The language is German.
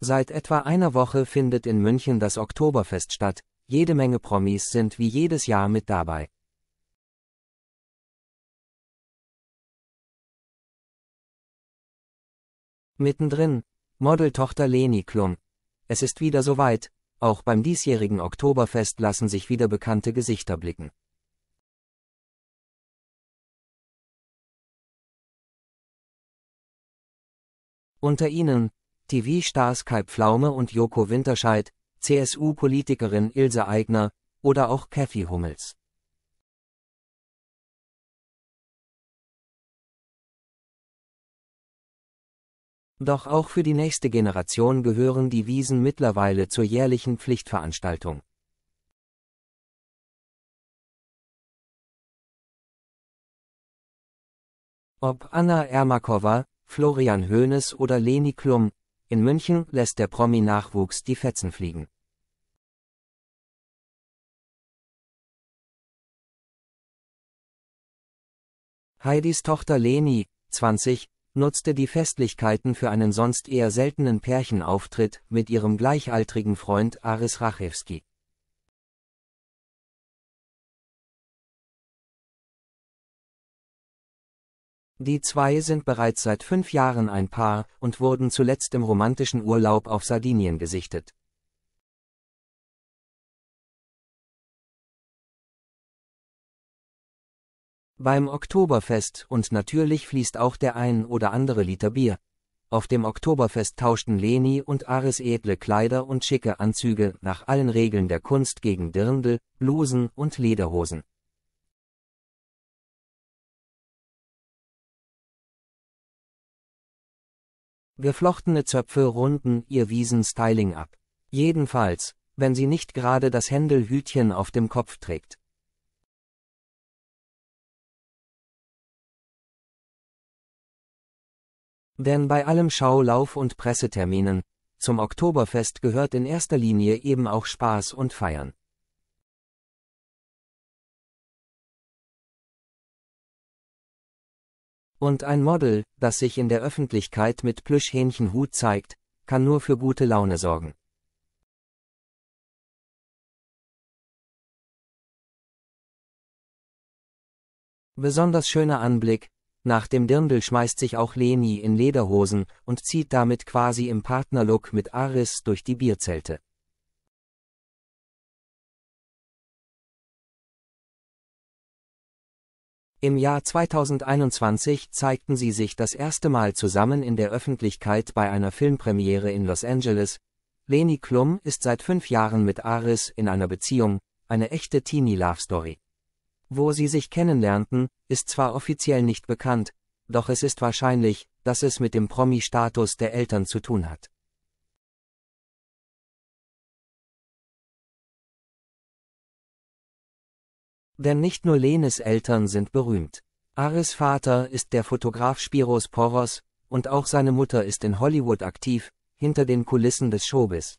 Seit etwa einer Woche findet in München das Oktoberfest statt, jede Menge Promis sind wie jedes Jahr mit dabei. Mittendrin, Modeltochter Leni Klum. Es ist wieder soweit, auch beim diesjährigen Oktoberfest lassen sich wieder bekannte Gesichter blicken. Unter ihnen, TV-Stars Kai Pflaume und Joko Winterscheid, CSU-Politikerin Ilse Aigner oder auch Kathy Hummels. Doch auch für die nächste Generation gehören die Wiesen mittlerweile zur jährlichen Pflichtveranstaltung. Ob Anna Ermakova, Florian Hoeneß oder Leni Klum, in München lässt der Promi-Nachwuchs die Fetzen fliegen. Heidis Tochter Leni, 20, nutzte die Festlichkeiten für einen sonst eher seltenen Pärchenauftritt mit ihrem gleichaltrigen Freund Aris Rachewski. Die zwei sind bereits seit fünf Jahren ein Paar und wurden zuletzt im romantischen Urlaub auf Sardinien gesichtet. Beim Oktoberfest und natürlich fließt auch der ein oder andere Liter Bier. Auf dem Oktoberfest tauschten Leni und Aris edle Kleider und schicke Anzüge nach allen Regeln der Kunst gegen Dirndl, Blusen und Lederhosen. Geflochtene Zöpfe runden ihr Wiesenstyling ab. Jedenfalls, wenn sie nicht gerade das Händelhütchen auf dem Kopf trägt. Denn bei allem Schaulauf und Presseterminen, zum Oktoberfest gehört in erster Linie eben auch Spaß und Feiern. Und ein Model, das sich in der Öffentlichkeit mit Plüschhähnchenhut zeigt, kann nur für gute Laune sorgen. Besonders schöner Anblick, nach dem Dirndl schmeißt sich auch Leni in Lederhosen und zieht damit quasi im Partnerlook mit Aris durch die Bierzelte. Im Jahr 2021 zeigten sie sich das erste Mal zusammen in der Öffentlichkeit bei einer Filmpremiere in Los Angeles. Leni Klum ist seit fünf Jahren mit Aris in einer Beziehung, eine echte Teenie-Love-Story. Wo sie sich kennenlernten, ist zwar offiziell nicht bekannt, doch es ist wahrscheinlich, dass es mit dem Promi-Status der Eltern zu tun hat. Denn nicht nur Lenes Eltern sind berühmt. Ares Vater ist der Fotograf Spiros Poros, und auch seine Mutter ist in Hollywood aktiv, hinter den Kulissen des Showbiz.